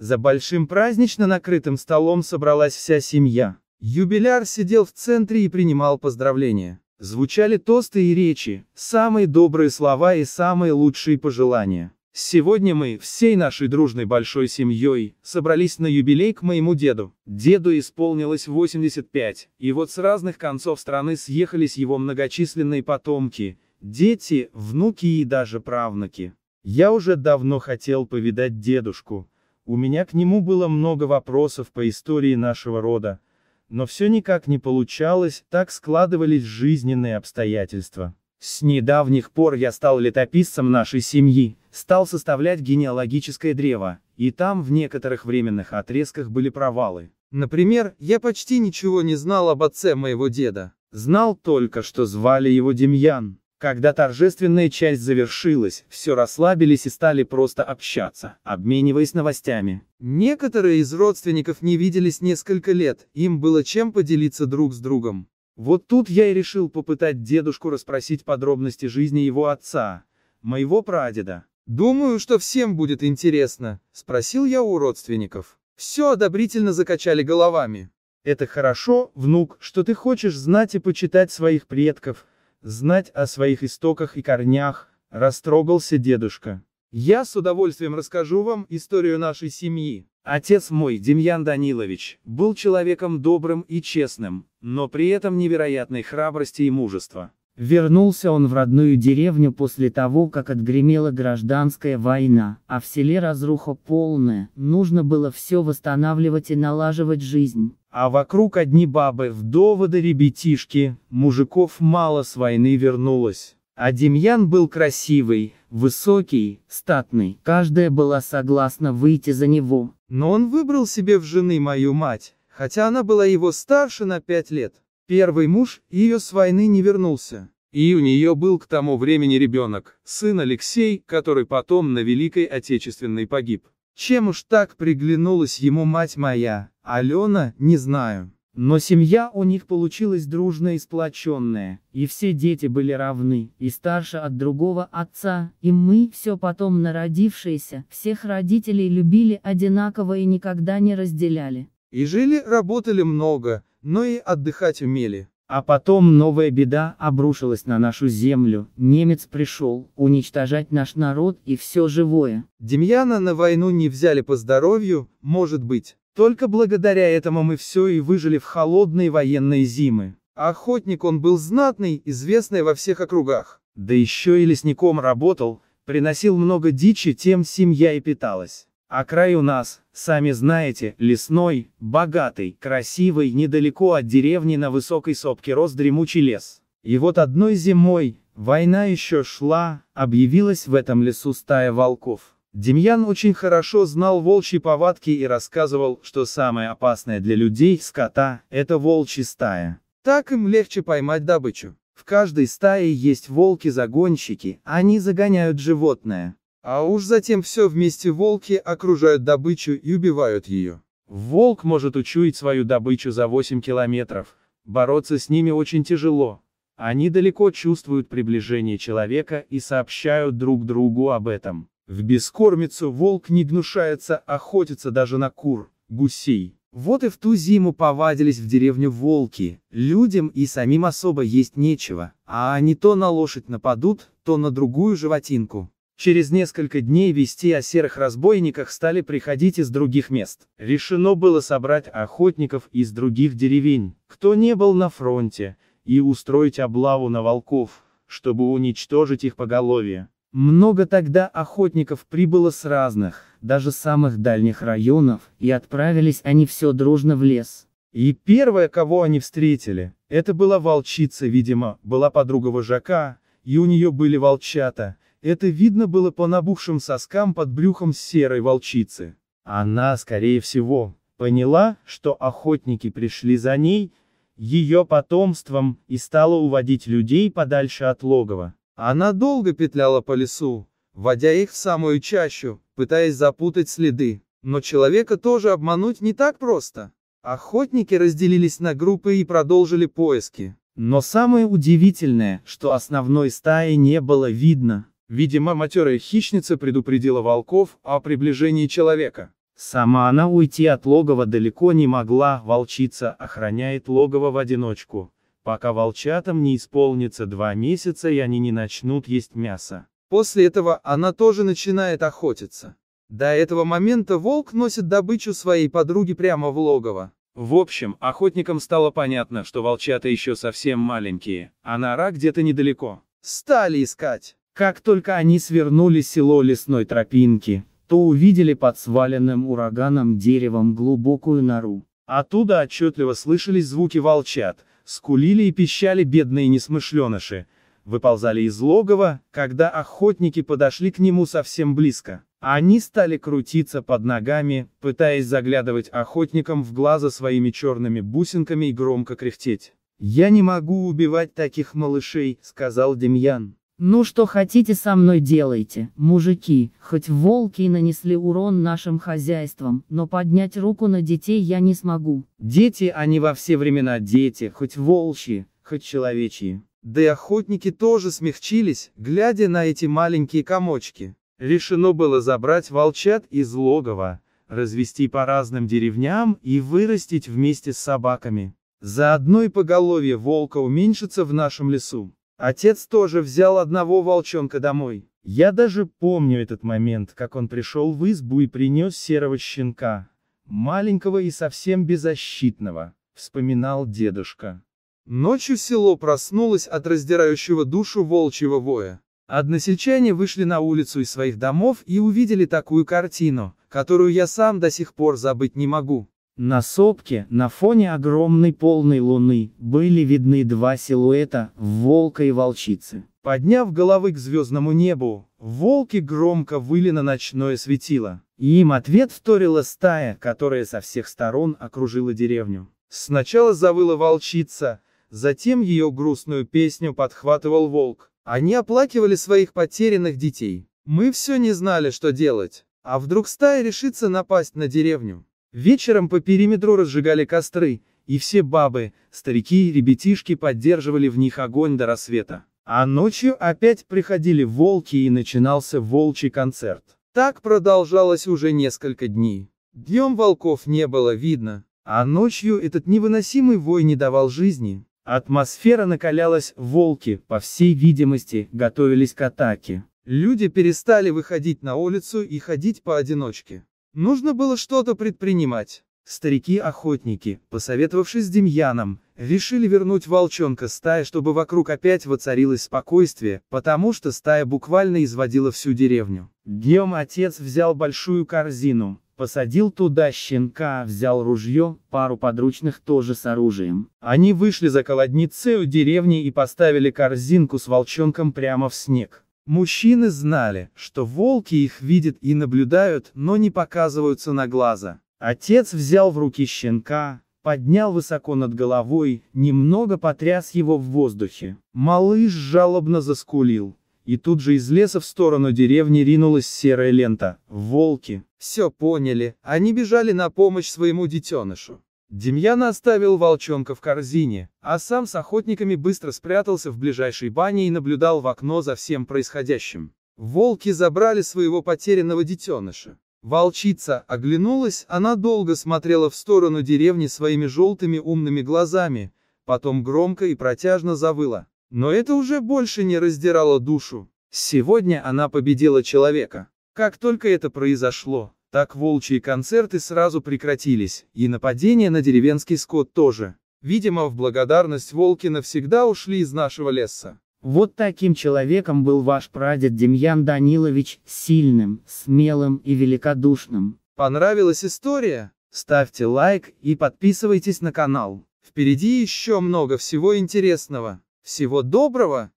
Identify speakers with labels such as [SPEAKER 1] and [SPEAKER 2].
[SPEAKER 1] За большим празднично накрытым столом собралась вся семья. Юбиляр сидел в центре и принимал поздравления. Звучали тосты и речи, самые добрые слова и самые лучшие пожелания. Сегодня мы, всей нашей дружной большой семьей, собрались на юбилей к моему деду. Деду исполнилось 85, и вот с разных концов страны съехались его многочисленные потомки, дети, внуки и даже правнуки. Я уже давно хотел повидать дедушку, у меня к нему было много вопросов по истории нашего рода, но все никак не получалось, так складывались жизненные обстоятельства. С недавних пор я стал летописцем нашей семьи, стал составлять генеалогическое древо, и там в некоторых временных отрезках были провалы. Например, я почти ничего не знал об отце моего деда. Знал только, что звали его Демьян. Когда торжественная часть завершилась, все расслабились и стали просто общаться, обмениваясь новостями. Некоторые из родственников не виделись несколько лет, им было чем поделиться друг с другом. Вот тут я и решил попытать дедушку расспросить подробности жизни его отца, моего прадеда. «Думаю, что всем будет интересно», — спросил я у родственников. Все одобрительно закачали головами. «Это хорошо, внук, что ты хочешь знать и почитать своих предков», знать о своих истоках и корнях, растрогался дедушка. Я с удовольствием расскажу вам историю нашей семьи. Отец мой, Демьян Данилович, был человеком добрым и честным, но при этом невероятной храбрости и мужества. Вернулся он в родную деревню после того, как отгремела гражданская война, а в селе разруха полная, нужно было все восстанавливать и налаживать жизнь. А вокруг одни бабы, вдовы да ребятишки, мужиков мало с войны вернулось. А Демьян был красивый, высокий, статный, каждая была согласна выйти за него. Но он выбрал себе в жены мою мать, хотя она была его старше на пять лет. Первый муж ее с войны не вернулся. И у нее был к тому времени ребенок, сын Алексей, который потом на Великой Отечественной погиб. Чем уж так приглянулась ему мать моя, Алена, не знаю. Но семья у них получилась дружно и сплоченная, и все дети были равны, и старше от другого отца, и мы, все потом народившиеся, всех родителей любили одинаково и никогда не разделяли. И жили, работали много, но и отдыхать умели. А потом новая беда обрушилась на нашу землю. Немец пришел уничтожать наш народ и все живое. Демьяна на войну не взяли по здоровью, может быть. Только благодаря этому мы все и выжили в холодные военные зимы. Охотник он был знатный, известный во всех округах. Да еще и лесником работал, приносил много дичи, тем семья и питалась. А край у нас, сами знаете, лесной, богатый, красивый, недалеко от деревни на высокой сопке рос дремучий лес. И вот одной зимой, война еще шла, объявилась в этом лесу стая волков. Демьян очень хорошо знал волчьи повадки и рассказывал, что самое опасное для людей, скота, это волчья стая. Так им легче поймать добычу. В каждой стае есть волки-загонщики, они загоняют животное. А уж затем все вместе волки окружают добычу и убивают ее. Волк может учуять свою добычу за 8 километров. Бороться с ними очень тяжело. Они далеко чувствуют приближение человека и сообщают друг другу об этом. В бескормицу волк не гнушается охотится даже на кур, гусей. Вот и в ту зиму повадились в деревню волки, людям и самим особо есть нечего, а они то на лошадь нападут, то на другую животинку. Через несколько дней вести о серых разбойниках стали приходить из других мест. Решено было собрать охотников из других деревень, кто не был на фронте, и устроить облаву на волков, чтобы уничтожить их поголовье. Много тогда охотников прибыло с разных, даже самых дальних районов, и отправились они все дружно в лес. И первое, кого они встретили, это была волчица, видимо, была подруга вожака, и у нее были волчата, это видно было по набухшим соскам под брюхом серой волчицы. Она, скорее всего, поняла, что охотники пришли за ней, ее потомством, и стала уводить людей подальше от логова. Она долго петляла по лесу, вводя их в самую чащу, пытаясь запутать следы. Но человека тоже обмануть не так просто. Охотники разделились на группы и продолжили поиски. Но самое удивительное, что основной стаи не было видно. Видимо, матерая хищница предупредила волков о приближении человека. Сама она уйти от логова далеко не могла, волчица охраняет логово в одиночку. Пока волчатам не исполнится два месяца и они не начнут есть мясо. После этого она тоже начинает охотиться. До этого момента волк носит добычу своей подруги прямо в логово. В общем, охотникам стало понятно, что волчата еще совсем маленькие, а нора где-то недалеко. Стали искать. Как только они свернули село лесной тропинки, то увидели под сваленным ураганом деревом глубокую нору. Оттуда отчетливо слышались звуки волчат, скулили и пищали бедные несмышленыши, выползали из логова, когда охотники подошли к нему совсем близко. Они стали крутиться под ногами, пытаясь заглядывать охотникам в глаза своими черными бусинками и громко кряхтеть. «Я не могу убивать таких малышей», — сказал Демьян. Ну что хотите со мной делайте, мужики, хоть волки и нанесли урон нашим хозяйствам, но поднять руку на детей я не смогу. Дети, они во все времена дети, хоть волчьи, хоть человечьи. Да и охотники тоже смягчились, глядя на эти маленькие комочки. Решено было забрать волчат из логова, развести по разным деревням и вырастить вместе с собаками. Заодно и поголовье волка уменьшится в нашем лесу. Отец тоже взял одного волчонка домой. Я даже помню этот момент, как он пришел в избу и принес серого щенка. Маленького и совсем беззащитного, вспоминал дедушка. Ночью село проснулось от раздирающего душу волчьего воя. Односельчане вышли на улицу из своих домов и увидели такую картину, которую я сам до сих пор забыть не могу. На сопке, на фоне огромной полной луны, были видны два силуэта, волка и волчицы. Подняв головы к звездному небу, волки громко выли на ночное светило. И им ответ вторила стая, которая со всех сторон окружила деревню. Сначала завыла волчица, затем ее грустную песню подхватывал волк. Они оплакивали своих потерянных детей. Мы все не знали, что делать. А вдруг стая решится напасть на деревню? Вечером по периметру разжигали костры, и все бабы, старики и ребятишки поддерживали в них огонь до рассвета. А ночью опять приходили волки и начинался волчий концерт. Так продолжалось уже несколько дней. Днем волков не было видно, а ночью этот невыносимый вой не давал жизни. Атмосфера накалялась, волки, по всей видимости, готовились к атаке. Люди перестали выходить на улицу и ходить поодиночке. Нужно было что-то предпринимать. Старики-охотники, посоветовавшись с Демьяном, решили вернуть волчонка стае, чтобы вокруг опять воцарилось спокойствие, потому что стая буквально изводила всю деревню. Геом отец взял большую корзину, посадил туда щенка, взял ружье, пару подручных тоже с оружием. Они вышли за колодницей у деревни и поставили корзинку с волчонком прямо в снег. Мужчины знали, что волки их видят и наблюдают, но не показываются на глаза. Отец взял в руки щенка, поднял высоко над головой, немного потряс его в воздухе. Малыш жалобно заскулил. И тут же из леса в сторону деревни ринулась серая лента. Волки. Все поняли, они бежали на помощь своему детенышу. Демьян оставил волчонка в корзине, а сам с охотниками быстро спрятался в ближайшей бане и наблюдал в окно за всем происходящим. Волки забрали своего потерянного детеныша. Волчица оглянулась, она долго смотрела в сторону деревни своими желтыми умными глазами, потом громко и протяжно завыла. Но это уже больше не раздирало душу. Сегодня она победила человека. Как только это произошло, так волчьи концерты сразу прекратились, и нападения на деревенский скот тоже. Видимо, в благодарность волки навсегда ушли из нашего леса. Вот таким человеком был ваш прадед Демьян Данилович, сильным, смелым и великодушным. Понравилась история? Ставьте лайк и подписывайтесь на канал. Впереди еще много всего интересного. Всего доброго!